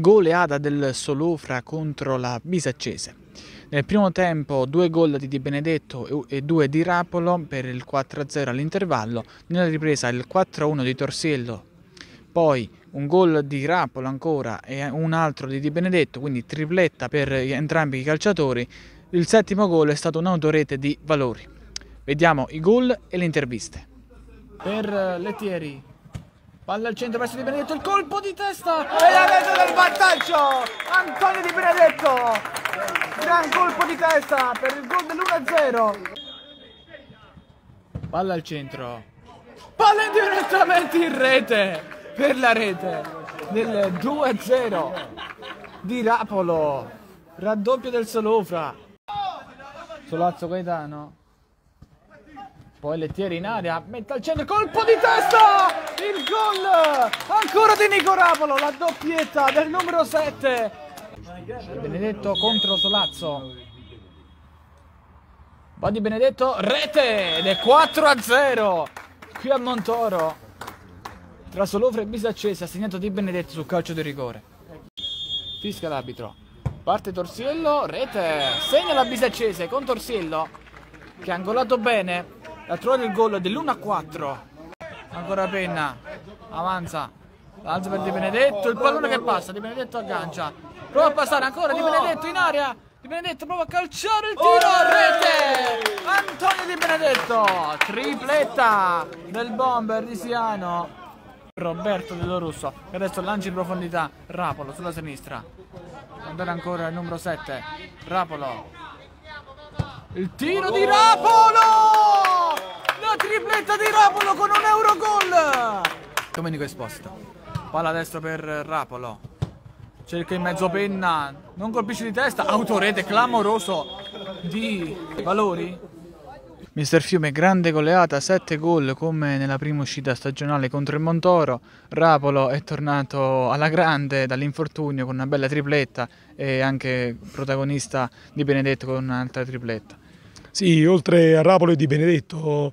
goleada del Solofra contro la Bisaccese. Nel primo tempo due gol di Di Benedetto e due di Rapolo per il 4-0 all'intervallo, nella ripresa il 4-1 di Torsiello, poi un gol di Rapolo ancora e un altro di Di Benedetto, quindi tripletta per entrambi i calciatori, il settimo gol è stato un'autorete di Valori. Vediamo i gol e le interviste. Per Lettieri, palla al centro verso Di Benedetto, il colpo di testa! E la rete del Valori! calcio Antonio Di Benedetto gran colpo di testa per il gol dell'1-0 palla al centro palla direttamente in rete per la rete del 2-0 di Rapolo raddoppio del Solofra Solazzo Gaetano poi Lettieri in aria, mette al centro, colpo di testa! Il gol! Ancora di Nico Rapolo, la doppietta del numero 7. Benedetto contro Solazzo. Va di Benedetto, rete! Ed è 4-0 qui a Montoro. Tra Solofre e Bisaccese, ha segnato di Benedetto sul calcio di rigore. Fisca l'arbitro. Parte Torsiello, rete! Segna la Bisaccese con Torsiello, che ha angolato bene a trovare il gol dell'1-4. Ancora Penna, avanza, alza per Di Benedetto, il pallone che passa, Di Benedetto aggancia, prova a passare ancora Di Benedetto in aria, Di Benedetto prova a calciare il tiro, a rete! Antonio Di Benedetto, tripletta del bomber di Siano. Roberto Delorusso che adesso lancia in profondità Rapolo sulla sinistra andare ancora il numero 7 Rapolo il tiro di Rapolo tripletta di Rapolo con un euro gol. Domenico esposto. Palla destra per Rapolo. Cerca in mezzo penna. Non colpisce di testa. Autorete clamoroso di Valori. Mister Fiume, grande goleata, 7 gol come nella prima uscita stagionale contro il Montoro. Rapolo è tornato alla grande dall'infortunio con una bella tripletta e anche protagonista di Benedetto con un'altra tripletta. Sì, oltre a Rapolo e Di Benedetto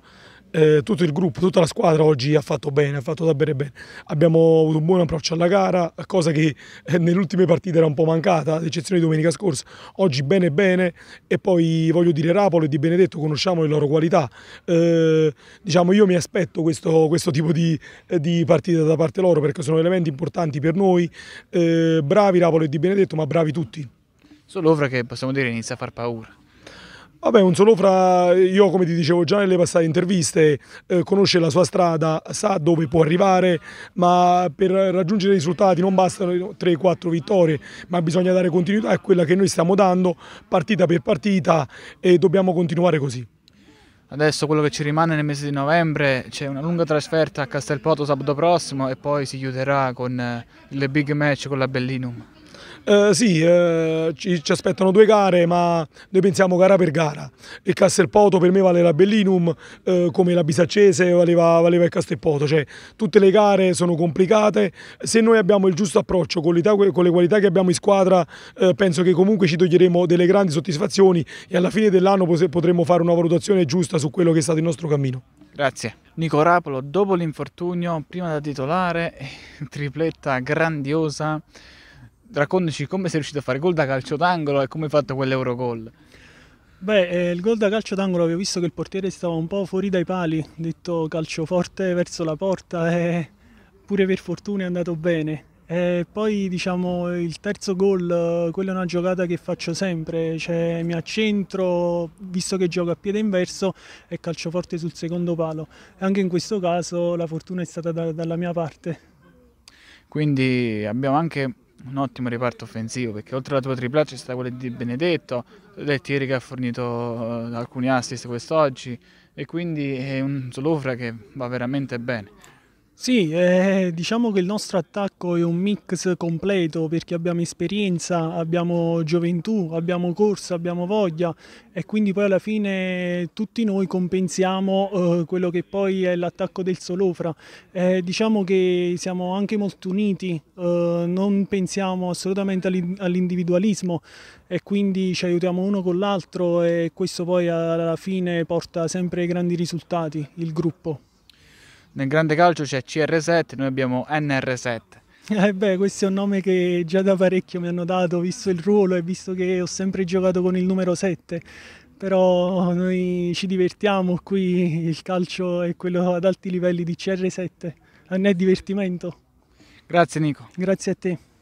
eh, tutto il gruppo, tutta la squadra oggi ha fatto bene, ha fatto davvero bene. Abbiamo avuto un buon approccio alla gara, cosa che eh, nelle ultime partite era un po' mancata, ad eccezione di domenica scorsa. Oggi bene bene e poi voglio dire Rapolo e Di Benedetto conosciamo le loro qualità. Eh, diciamo io mi aspetto questo, questo tipo di, eh, di, partita da parte loro perché sono elementi importanti per noi. Eh, bravi Rapolo e Di Benedetto ma bravi tutti. Solo Ovra che possiamo dire inizia a far paura. Vabbè, un solo fra, io come ti dicevo già nelle passate interviste, eh, conosce la sua strada, sa dove può arrivare, ma per raggiungere i risultati non bastano 3-4 vittorie, ma bisogna dare continuità a quella che noi stiamo dando partita per partita e dobbiamo continuare così. Adesso quello che ci rimane nel mese di novembre c'è una lunga trasferta a Castelpoto sabato prossimo e poi si chiuderà con eh, il big match con la Bellinum. Eh, sì, eh, ci, ci, aspettano due gare, ma noi pensiamo gara per gara. Il Castelpoto per me vale la Bellinum, eh, come la Bisaccese valeva, valeva il Castelpoto. Cioè, tutte le gare sono complicate. Se noi abbiamo il giusto approccio con, con le qualità che abbiamo in squadra, eh, penso che comunque ci toglieremo delle grandi soddisfazioni e alla fine dell'anno potremo fare una valutazione giusta su quello che è stato il nostro cammino. Grazie. Nico Rapolo, dopo l'infortunio, prima da titolare, tripletta grandiosa raccontaci come sei riuscito a fare gol da calcio d'angolo e come hai fatto quell'Eurogol. Beh, eh, il gol da calcio d'angolo avevo visto che il portiere stava un po' fuori dai pali, detto calcio forte verso la porta e pure per fortuna è andato bene. E poi diciamo il terzo gol, quella è una giocata che faccio sempre, cioè mi accentro, visto che gioco a piede inverso e calcio forte sul secondo palo. E anche in questo caso la fortuna è stata da, dalla mia parte. Quindi abbiamo anche un ottimo reparto offensivo perché oltre alla tua tripla c'è stata quella di Benedetto, Lettieri che ha fornito eh, alcuni assist quest'oggi e quindi è un Solofra che va veramente bene. Sì, eh, diciamo che il nostro attacco è un mix completo perché abbiamo esperienza, abbiamo gioventù, abbiamo corsa, abbiamo voglia e quindi poi alla fine tutti noi compensiamo eh, quello che poi è l'attacco del Solofra. Eh, diciamo che siamo anche molto uniti, eh, non pensiamo assolutamente all'individualismo e quindi ci aiutiamo uno con l'altro e questo poi alla fine porta sempre grandi risultati, il gruppo. Nel grande calcio c'è CR7, noi abbiamo NR7. Eh beh, questo è un nome che già da parecchio mi hanno dato, visto il ruolo e visto che ho sempre giocato con il numero 7. Però noi ci divertiamo qui, il calcio è quello ad alti livelli di CR7, a me è divertimento. Grazie Nico. Grazie a te.